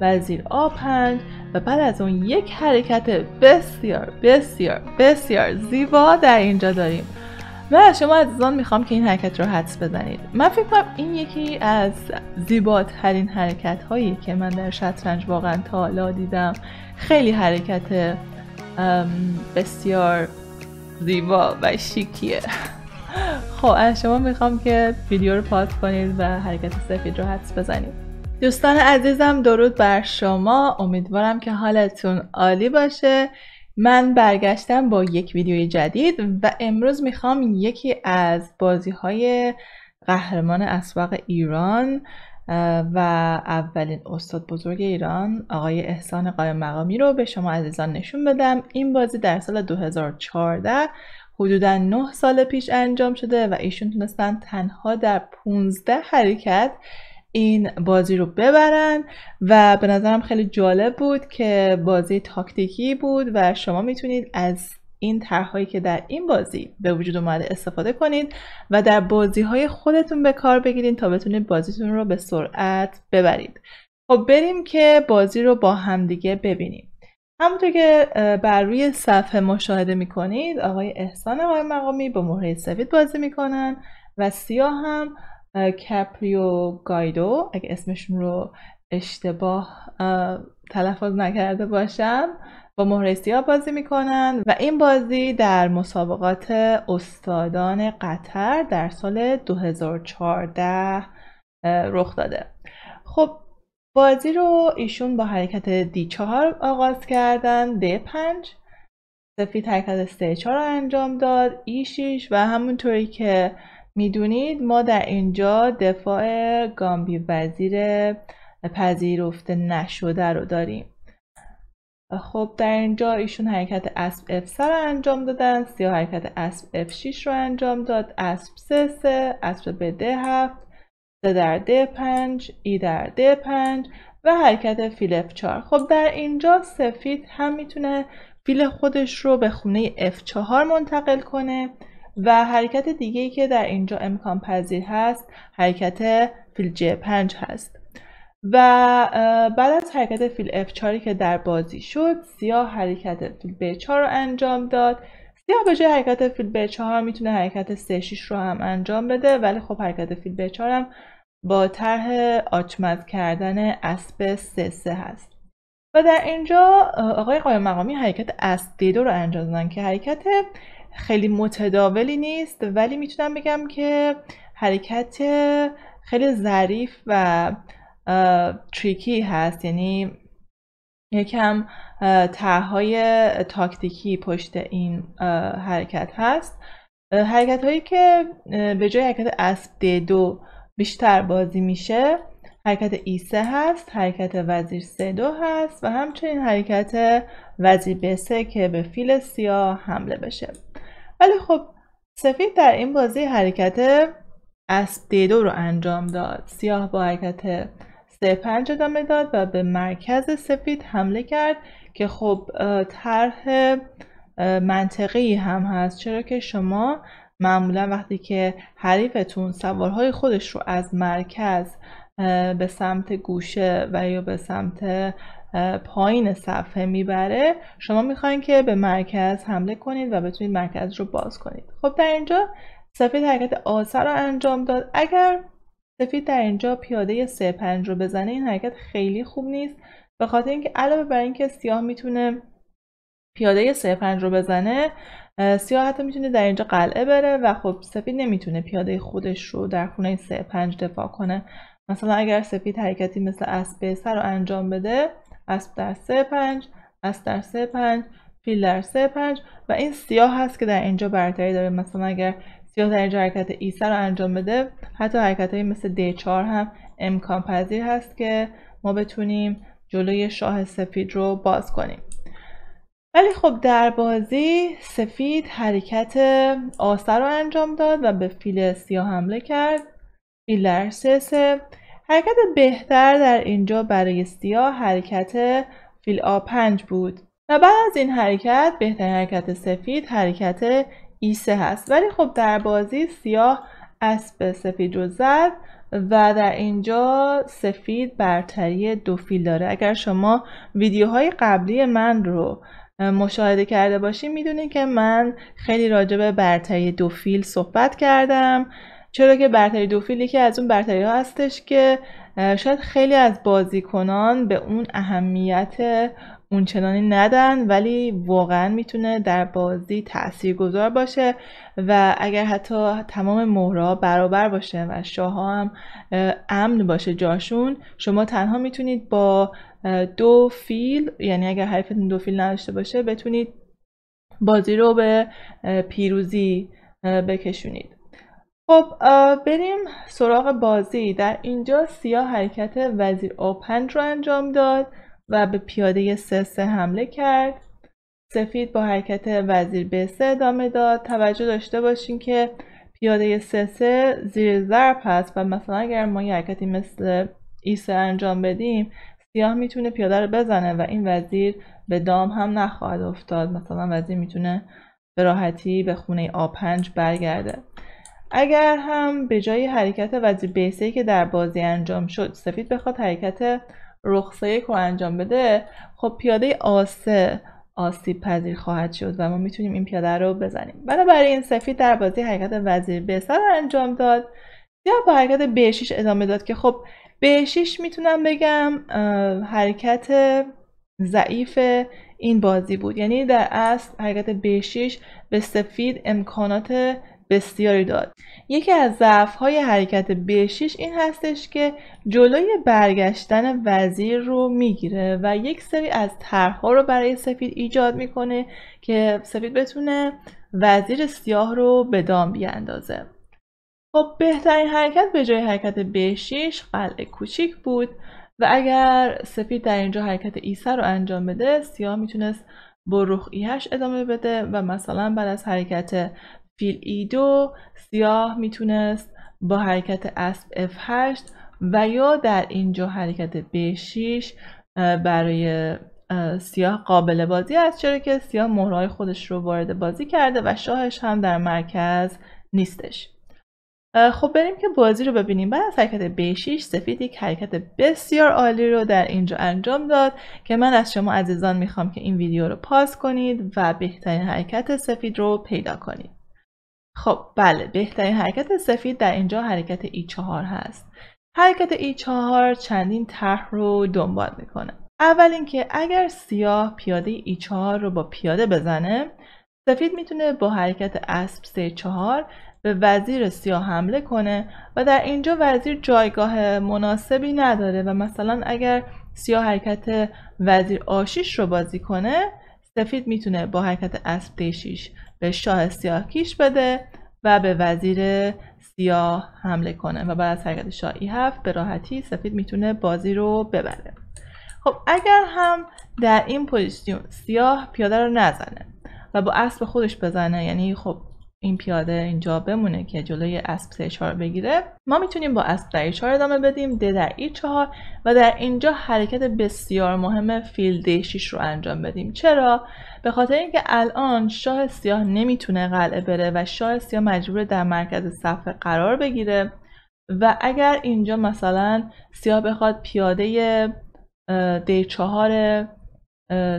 وزیر آپند و بعد از اون یک حرکت بسیار بسیار بسیار زیبا در اینجا داریم و از شما عزیزان میخوام که این حرکت رو حدس بزنید من فکر کنم این یکی از زیباترین حرکت هایی که من در شطرنج واقعا تا حالا دیدم خیلی حرکت بسیار زیبا و شیکیه خب از شما میخوام که ویدیو رو پاس کنید و حرکت سفید رو حدس بزنید دوستان عزیزم درود بر شما امیدوارم که حالتون عالی باشه من برگشتم با یک ویدیوی جدید و امروز میخوام یکی از بازی های قهرمان اسبق ایران و اولین استاد بزرگ ایران آقای احسان قایم مقامی رو به شما عزیزان نشون بدم این بازی در سال 2014 حدودا 9 سال پیش انجام شده و ایشون تونستن تنها در 15 حرکت این بازی رو ببرن و به نظرم خیلی جالب بود که بازی تاکتیکی بود و شما میتونید از این طرحهایی که در این بازی به وجود اومده استفاده کنید و در بازی های خودتون به کار بگیرید تا بتونید بازیتون رو به سرعت ببرید خب بریم که بازی رو با همدیگه ببینیم همونطور که بر روی صفحه مشاهده میکنید آقای احسان آقای مقامی با مهره سفید بازی میکنن و سیاه هم کپریو گایدو اگه اسمشون رو اشتباه تلفظ نکرده باشم با مهرسی ها بازی میکنن و این بازی در مسابقات استادان قطر در سال 2014 رخ داده خب بازی رو ایشون با حرکت D4 آغاز کردن D5 سفید حرکت C4 انجام داد E6 و همونطوری که میدونید ما در اینجا دفاع گامبی وزیر پذیرفته نشده رو داریم خب در اینجا ایشون حرکت اسب F3 رو انجام دادن سیاه حرکت اسب F6 رو انجام داد اسب C3 اسب به D7 د در D5 E در D5 و حرکت فیل F4 خب در اینجا سفید هم میتونه فیل خودش رو به خونه F4 منتقل کنه و حرکت دیگه ای که در اینجا امکان پذیر هست حرکت فیل ج 5 هست و بعد از حرکت فیل F4 که در بازی شد سیاه حرکت فیل B4 رو انجام داد سیاه به جای حرکت فیل B4 میتونه حرکت س 6 رو هم انجام بده ولی خب حرکت فیل B4 هم با طرح آچمز کردن اسب C3 هست و در اینجا آقای قایم مقامی حرکت اسب D2 رو انجام دادن که حرکت خیلی متداولی نیست ولی میتونم بگم که حرکت خیلی ظریف و تریکی هست یعنی یکم ترهای تاکتیکی پشت این حرکت هست حرکت هایی که به جای حرکت اسب د دو بیشتر بازی میشه حرکت ای e سه هست حرکت وزیر سه دو هست و همچنین حرکت وزیر b که به فیل سیاه حمله بشه ولی خب سفید در این بازی حرکت اسب دیدو رو انجام داد سیاه با حرکت سه پنج ادامه داد و به مرکز سفید حمله کرد که خب طرح منطقی هم هست چرا که شما معمولا وقتی که حریفتون سوارهای خودش رو از مرکز به سمت گوشه و یا به سمت پایین صفحه میبره شما میخواین که به مرکز حمله کنید و بتونید مرکز رو باز کنید خب در اینجا سفید حرکت آسر رو انجام داد اگر سفید در اینجا پیاده سه پنج رو بزنه این حرکت خیلی خوب نیست به خاطر اینکه علاوه بر اینکه سیاه میتونه پیاده سه پنج رو بزنه سیاه حتی میتونه در اینجا قلعه بره و خب سفید نمیتونه پیاده خودش رو در خونه سه پنج دفاع کنه مثلا اگر سفید حرکتی مثل اسب به رو انجام بده اسب در سه پنج اسب در سه پنج فیل در سه پنج و این سیاه هست که در اینجا برتری داره مثلا اگر سیاه در اینجا حرکت ایسه رو انجام بده حتی حرکت مثل دی چار هم امکان پذیر هست که ما بتونیم جلوی شاه سفید رو باز کنیم ولی خب در بازی سفید حرکت آسه رو انجام داد و به فیل سیاه حمله کرد سه حرکت بهتر در اینجا برای سیاه حرکت فیل آ 5 بود و بعد از این حرکت بهترین حرکت سفید حرکت ای سه هست ولی خب در بازی سیاه اسب سفید رو زد و در اینجا سفید برتری دو فیل داره اگر شما ویدیوهای قبلی من رو مشاهده کرده باشین میدونید که من خیلی راجع به برتری دو فیل صحبت کردم چرا که برتری دوفیل یکی از اون برتری ها هستش که شاید خیلی از بازیکنان به اون اهمیت اونچنانی ندن ولی واقعا میتونه در بازی تأثیر گذار باشه و اگر حتی تمام مهرا برابر باشه و شاه هم امن باشه جاشون شما تنها میتونید با دو فیل یعنی اگر حریفتون دو فیل نداشته باشه بتونید بازی رو به پیروزی بکشونید خب بریم سراغ بازی در اینجا سیاه حرکت وزیر او 5 رو انجام داد و به پیاده سه حمله کرد سفید با حرکت وزیر به سه ادامه داد توجه داشته باشین که پیاده سه زیر ضرب هست و مثلا اگر ما یه حرکتی مثل ایسه انجام بدیم سیاه میتونه پیاده رو بزنه و این وزیر به دام هم نخواهد افتاد مثلا وزیر میتونه به راحتی به خونه آ5 برگرده اگر هم به جای حرکت وزیر بیسهی که در بازی انجام شد سفید بخواد حرکت رخصه رو انجام بده خب پیاده آسه آسیب پذیر خواهد شد و ما میتونیم این پیاده رو بزنیم بنابراین سفید در بازی حرکت وزیر بیسه رو انجام داد یا با حرکت بیشیش ادامه داد که خب بیشیش میتونم بگم حرکت ضعیف این بازی بود یعنی در اصل حرکت بیشیش به سفید امکانات بسیاری داد یکی از ضعف های حرکت b این هستش که جلوی برگشتن وزیر رو میگیره و یک سری از طرحها رو برای سفید ایجاد میکنه که سفید بتونه وزیر سیاه رو به دام بیاندازه خب بهترین حرکت به جای حرکت B6 قلعه کوچیک بود و اگر سفید در اینجا حرکت ایسه رو انجام بده سیاه میتونست با رخ ایهش ادامه بده و مثلا بعد از حرکت فیل ای دو سیاه میتونست با حرکت اسب اف 8 و یا در اینجا حرکت B6 برای سیاه قابل بازی است چرا که سیاه مهرهای خودش رو وارد بازی کرده و شاهش هم در مرکز نیستش خب بریم که بازی رو ببینیم بعد از حرکت B6 سفید یک حرکت بسیار عالی رو در اینجا انجام داد که من از شما عزیزان میخوام که این ویدیو رو پاس کنید و بهترین حرکت سفید رو پیدا کنید خب بله بهترین حرکت سفید در اینجا حرکت ای 4 هست حرکت ای 4 چندین طرح رو دنبال میکنه اول اینکه اگر سیاه پیاده ای 4 رو با پیاده بزنه سفید میتونه با حرکت اسب سه 4 به وزیر سیاه حمله کنه و در اینجا وزیر جایگاه مناسبی نداره و مثلا اگر سیاه حرکت وزیر آشیش رو بازی کنه سفید میتونه با حرکت اسب 6 به شاه سیاه کیش بده و به وزیر سیاه حمله کنه و بعد از حرکت شاه ای هفت به راحتی سفید میتونه بازی رو ببره خب اگر هم در این پوزیسیون سیاه پیاده رو نزنه و با اسب خودش بزنه یعنی خب این پیاده اینجا بمونه که جلوی اسب سه چهار بگیره ما میتونیم با اسب در چهار ادامه بدیم د در ای و در اینجا حرکت بسیار مهم فیل دی 6 رو انجام بدیم چرا به خاطر اینکه الان شاه سیاه نمیتونه قلعه بره و شاه سیاه مجبور در مرکز صفحه قرار بگیره و اگر اینجا مثلا سیاه بخواد پیاده دی چهار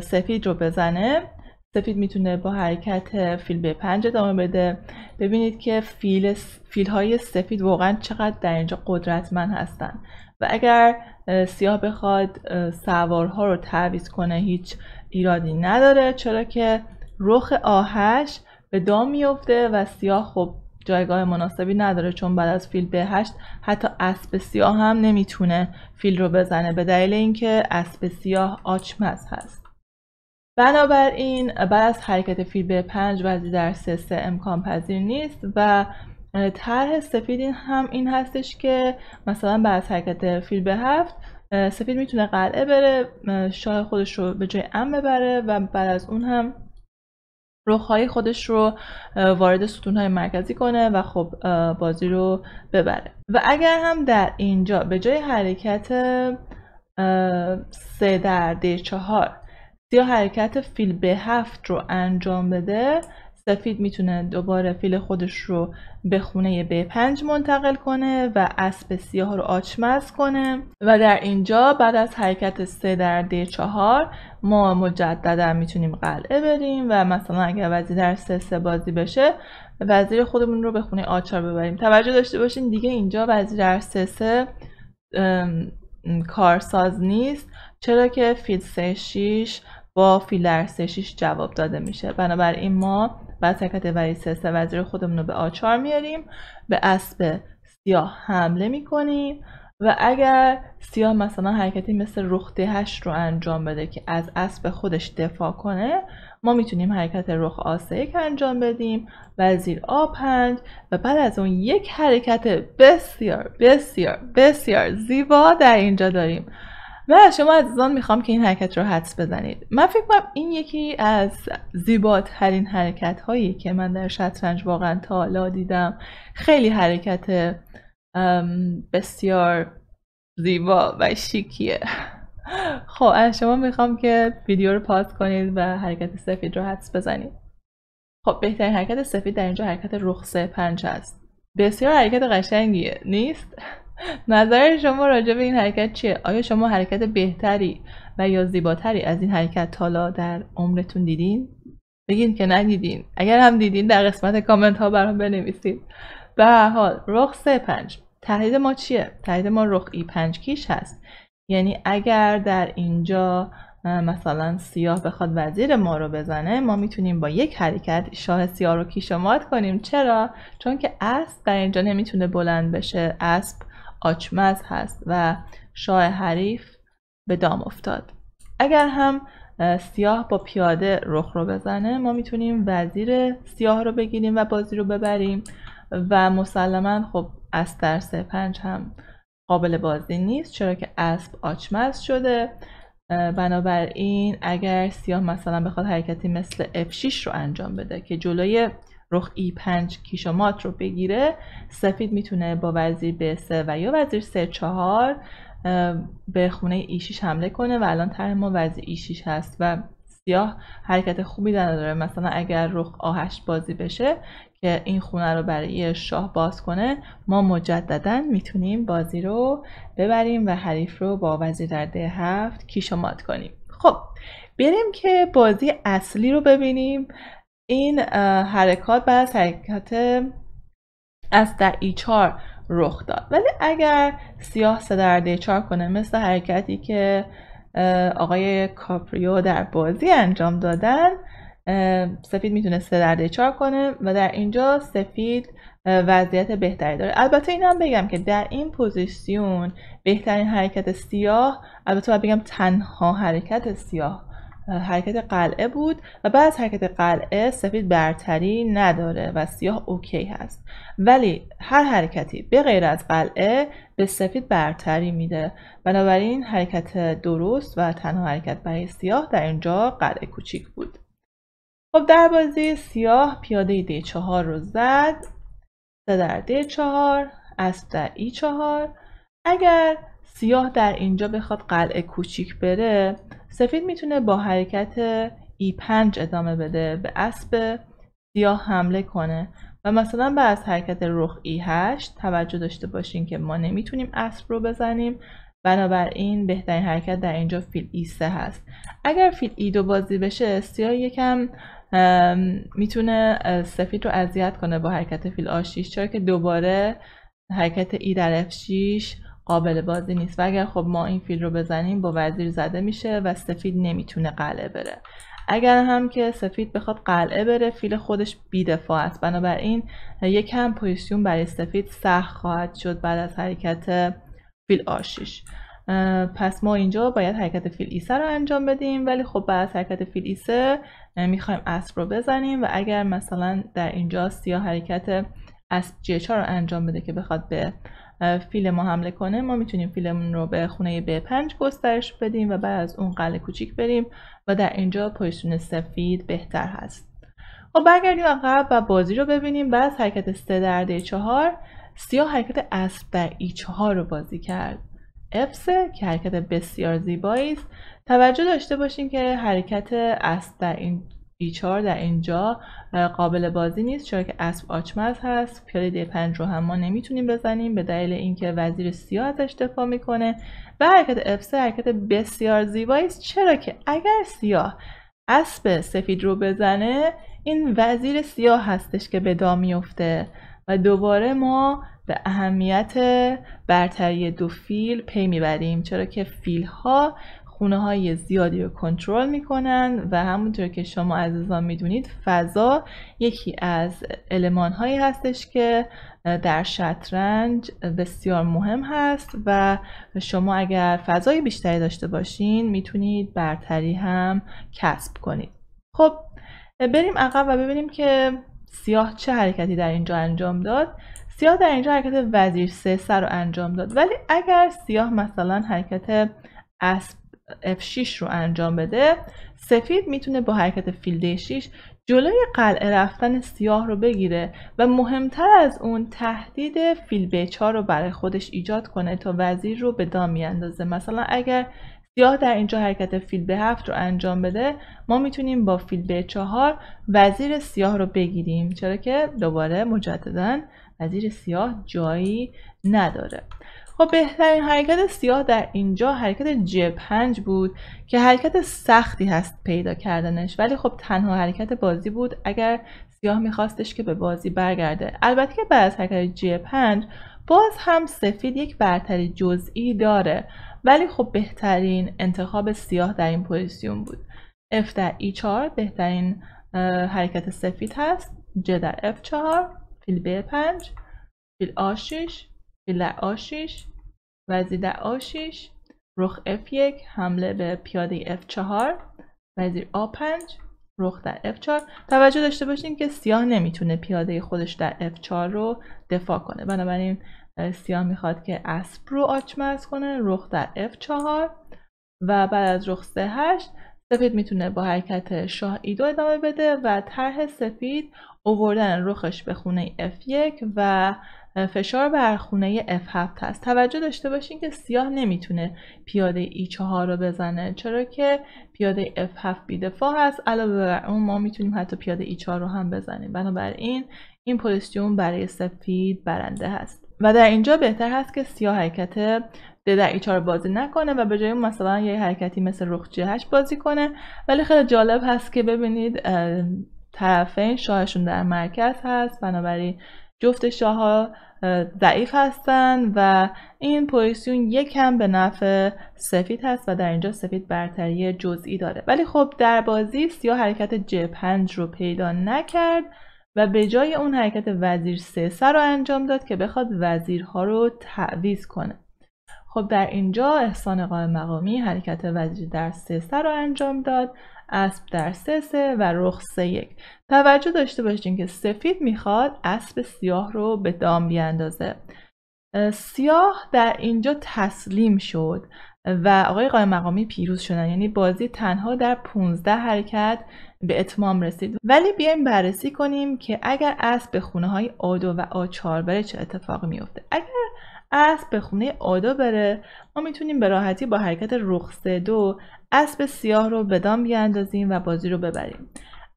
سفید رو بزنه سفید میتونه با حرکت فیل به پنج ادامه بده ببینید که فیل, های سفید واقعا چقدر در اینجا قدرتمند هستن و اگر سیاه بخواد سوارها رو تعویض کنه هیچ ایرادی نداره چرا که رخ آهش به دام میفته و سیاه خب جایگاه مناسبی نداره چون بعد از فیل به هشت حتی اسب سیاه هم نمیتونه فیل رو بزنه به دلیل اینکه اسب سیاه آچمز هست بنابراین بعد از حرکت فیل به پنج وزی در سه سه امکان پذیر نیست و طرح سفید این هم این هستش که مثلا بعد از حرکت فیل به هفت سفید میتونه قلعه بره شاه خودش رو به جای ام ببره و بعد از اون هم های خودش رو وارد ستون های مرکزی کنه و خب بازی رو ببره و اگر هم در اینجا به جای حرکت سه در دی چهار سیاه حرکت فیل به هفت رو انجام بده سفید میتونه دوباره فیل خودش رو به خونه ب 5 منتقل کنه و اسب سیاه رو آچمز کنه و در اینجا بعد از حرکت سه در د 4 ما مجددا میتونیم قلعه بریم و مثلا اگر وزیر در سه 3 بازی بشه وزیر خودمون رو به خونه آچار ببریم توجه داشته باشین دیگه اینجا وزیر در سه 3 کارساز نیست چرا که فیل سه 6 با فیلر 6 جواب داده میشه بنابراین ما وزحکت وری سه وزیر خودمون رو به آچار میاریم به اسب سیاه حمله میکنیم و اگر سیاه مثلا حرکتی مثل رخ هشت رو انجام بده که از اسب خودش دفاع کنه ما میتونیم حرکت رخ آسه یک انجام بدیم وزیر آ پنج و بعد از اون یک حرکت بسیار بسیار بسیار زیبا در اینجا داریم من از شما عزیزان میخوام که این حرکت رو حدس بزنید من فکر کنم این یکی از زیباترین حرکت هایی که من در شطرنج واقعا تا حالا دیدم خیلی حرکت بسیار زیبا و شیکیه خب از شما میخوام که ویدیو رو پاس کنید و حرکت سفید رو حدس بزنید خب بهترین حرکت سفید در اینجا حرکت رخ پنج هست بسیار حرکت قشنگیه نیست نظر شما راجع به این حرکت چیه؟ آیا شما حرکت بهتری و یا زیباتری از این حرکت تالا در عمرتون دیدین؟ بگین که ندیدین اگر هم دیدین در قسمت کامنت ها برام بنویسید به هر حال رخ سه پنج تهدید ما چیه؟ تهدید ما رخ ای پنج کیش هست یعنی اگر در اینجا مثلا سیاه بخواد وزیر ما رو بزنه ما میتونیم با یک حرکت شاه سیاه رو کیش کنیم چرا چون که اسب در اینجا نمیتونه بلند بشه اسب آچمز هست و شاه حریف به دام افتاد اگر هم سیاه با پیاده رخ رو بزنه ما میتونیم وزیر سیاه رو بگیریم و بازی رو ببریم و مسلما خب از سه پنج هم قابل بازی نیست چرا که اسب آچمز شده بنابراین اگر سیاه مثلا بخواد حرکتی مثل F6 رو انجام بده که جلوی رخ ای 5 کیش رو بگیره سفید میتونه با وزیر به 3 و یا وزیر سه 4 به خونه ای 6 حمله کنه و الان طرح ما وزیر ای 6 هست و سیاه حرکت خوبی نداره مثلا اگر رخ آهش بازی بشه که این خونه رو برای شاه باز کنه ما مجددا میتونیم بازی رو ببریم و حریف رو با وزیر در هفت کیش کنیم خب بریم که بازی اصلی رو ببینیم این حرکات بعد از حرکت از در ای چار رخ داد ولی اگر سیاه سه در کنه مثل حرکتی که آقای کاپریو در بازی انجام دادن سفید میتونه سه در کنه و در اینجا سفید وضعیت بهتری داره البته این هم بگم که در این پوزیسیون بهترین حرکت سیاه البته باید بگم تنها حرکت سیاه حرکت قلعه بود و بعد از حرکت قلعه سفید برتری نداره و سیاه اوکی هست ولی هر حرکتی به غیر از قلعه به سفید برتری میده بنابراین حرکت درست و تنها حرکت برای سیاه در اینجا قلعه کوچیک بود خب در بازی سیاه پیاده دی چهار رو زد سه در دی چهار از در ای چهار اگر سیاه در اینجا بخواد قلعه کوچیک بره سفید میتونه با حرکت ای 5 ادامه بده به اسب سیاه حمله کنه و مثلا بعد از حرکت رخ ای 8 توجه داشته باشین که ما نمیتونیم اسب رو بزنیم بنابراین بهترین حرکت در اینجا فیل ای 3 هست اگر فیل ای 2 بازی بشه سیاه یکم میتونه سفید رو اذیت کنه با حرکت فیل آشیش، 6 چرا که دوباره حرکت ای در اف 6 قابل بازی نیست و اگر خب ما این فیل رو بزنیم با وزیر زده میشه و سفید نمیتونه قلعه بره اگر هم که سفید بخواد قلعه بره فیل خودش بیدفاع است بنابراین یک هم برای سفید سخت خواهد شد بعد از حرکت فیل آشیش پس ما اینجا باید حرکت فیل ایسه رو انجام بدیم ولی خب بعد از حرکت فیل ایسه میخوایم اسب رو بزنیم و اگر مثلا در اینجا سیاه حرکت اسب جی رو انجام بده که بخواد به فیل ما حمله کنه ما میتونیم فیلمون رو به خونه B5 گسترش بدیم و بعد از اون قل کوچیک بریم و در اینجا پوزیشن سفید بهتر هست خب برگردیم عقب و بازی رو ببینیم بعد حرکت سه در D4 سیاه حرکت اسب در E4 رو بازی کرد f که حرکت بسیار زیبایی است توجه داشته باشین که حرکت اسب در این یچار در اینجا قابل بازی نیست چرا که اسب آچمز هست پیاده دی 5 رو هم ما نمیتونیم بزنیم به دلیل اینکه وزیر سیاه ازش دفاع میکنه و حرکت اف حرکت بسیار زیبایی است چرا که اگر سیاه اسب سفید رو بزنه این وزیر سیاه هستش که به دام میفته و دوباره ما به اهمیت برتری دو فیل پی میبریم چرا که فیل ها خونه های زیادی رو کنترل میکنن و همونطور که شما عزیزان میدونید فضا یکی از علمان هایی هستش که در شطرنج بسیار مهم هست و شما اگر فضای بیشتری داشته باشین میتونید برتری هم کسب کنید خب بریم عقب و ببینیم که سیاه چه حرکتی در اینجا انجام داد سیاه در اینجا حرکت وزیر سه سر رو انجام داد ولی اگر سیاه مثلا حرکت اسب F6 رو انجام بده سفید میتونه با حرکت فیلده 6 جلوی قلعه رفتن سیاه رو بگیره و مهمتر از اون تهدید فیل b 4 رو برای خودش ایجاد کنه تا وزیر رو به دام میاندازه مثلا اگر سیاه در اینجا حرکت فیل به 7 رو انجام بده ما میتونیم با فیل به 4 وزیر سیاه رو بگیریم چرا که دوباره مجددا وزیر سیاه جایی نداره خب بهترین حرکت سیاه در اینجا حرکت g 5 بود که حرکت سختی هست پیدا کردنش ولی خب تنها حرکت بازی بود اگر سیاه میخواستش که به بازی برگرده البته که بعد از حرکت ج 5 باز هم سفید یک برتری جزئی داره ولی خب بهترین انتخاب سیاه در این پوزیسیون بود F در E4 بهترین حرکت سفید هست G در F4 فیل B5 فیل A6 فیل آشیش، 6 وزیر آشیش، 6 رخ F1 حمله به پیاده F4 وزیر A5 رخ در F4 توجه داشته باشین که سیاه نمیتونه پیاده خودش در F4 رو دفاع کنه بنابراین سیاه میخواد که اسب رو آچمز کنه رخ در F4 و بعد از رخ سه سفید میتونه با حرکت شاه ایدو ادامه بده و طرح سفید اووردن رخش به خونه F1 و فشار بر خونه F7 هست توجه داشته باشین که سیاه نمیتونه پیاده E4 رو بزنه چرا که پیاده F7 بیدفاع هست علاوه بر اون ما میتونیم حتی پیاده E4 رو هم بزنیم بنابراین این پوزیشن برای سفید برنده هست و در اینجا بهتر هست که سیاه حرکت ده در ایچار e بازی نکنه و به جای اون مثلا یه حرکتی مثل رخ جهش بازی کنه ولی خیلی جالب هست که ببینید طرفین شاهشون در مرکز هست بنابراین جفت شاهها ضعیف هستند و این یک یکم به نفع سفید هست و در اینجا سفید برتری جزئی داره ولی خب در بازی سیاه حرکت ج 5 رو پیدا نکرد و به جای اون حرکت وزیر سه سر رو انجام داد که بخواد وزیرها رو تعویز کنه خب در اینجا احسان قائم مقامی حرکت وزیر در سه سر رو انجام داد اسب در سه سه و رخ سه یک توجه داشته باشین که سفید میخواد اسب سیاه رو به دام بیاندازه سیاه در اینجا تسلیم شد و آقای قایم مقامی پیروز شدن یعنی بازی تنها در 15 حرکت به اتمام رسید ولی بیایم بررسی کنیم که اگر اسب به خونه های آدو و آچار بره چه اتفاقی میفته اگر اسب به خونه آدا بره ما میتونیم به راحتی با حرکت رخ دو اسب سیاه رو به دام بیاندازیم و بازی رو ببریم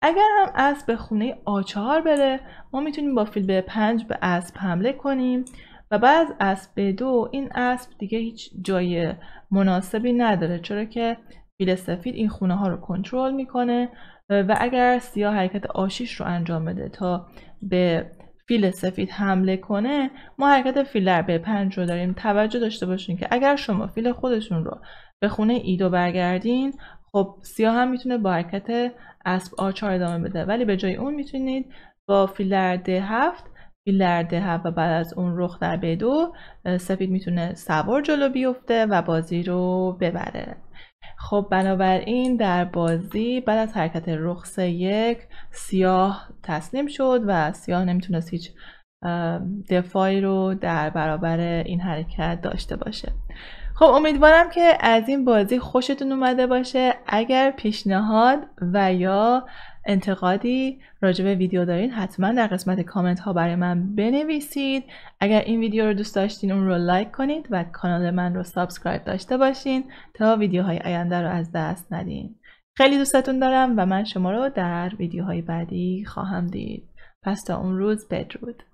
اگر هم اسب به خونه آچهار بره ما میتونیم با فیل به پنج به اسب حمله کنیم و بعد اسب به دو این اسب دیگه هیچ جای مناسبی نداره چرا که فیل سفید این خونه ها رو کنترل میکنه و اگر سیاه حرکت آشیش رو انجام بده تا به فیل سفید حمله کنه ما حرکت فیل در به پنج رو داریم توجه داشته باشین که اگر شما فیل خودشون رو به خونه ایدو برگردین خب سیاه هم میتونه با حرکت اسب آچار ادامه بده ولی به جای اون میتونید با فیل در ده هفت فیل در ده هفت و بعد از اون رخ در به دو سفید میتونه سوار جلو بیفته و بازی رو ببره خب بنابراین در بازی بعد از حرکت رخص یک سیاه تسلیم شد و سیاه نمیتونست هیچ دفاعی رو در برابر این حرکت داشته باشه خب امیدوارم که از این بازی خوشتون اومده باشه اگر پیشنهاد و یا انتقادی راجع به ویدیو دارین حتما در قسمت کامنت ها برای من بنویسید اگر این ویدیو رو دوست داشتین اون رو لایک کنید و کانال من رو سابسکرایب داشته باشین تا ویدیوهای آینده رو از دست ندین خیلی دوستتون دارم و من شما رو در ویدیوهای بعدی خواهم دید پس تا اون روز بدرود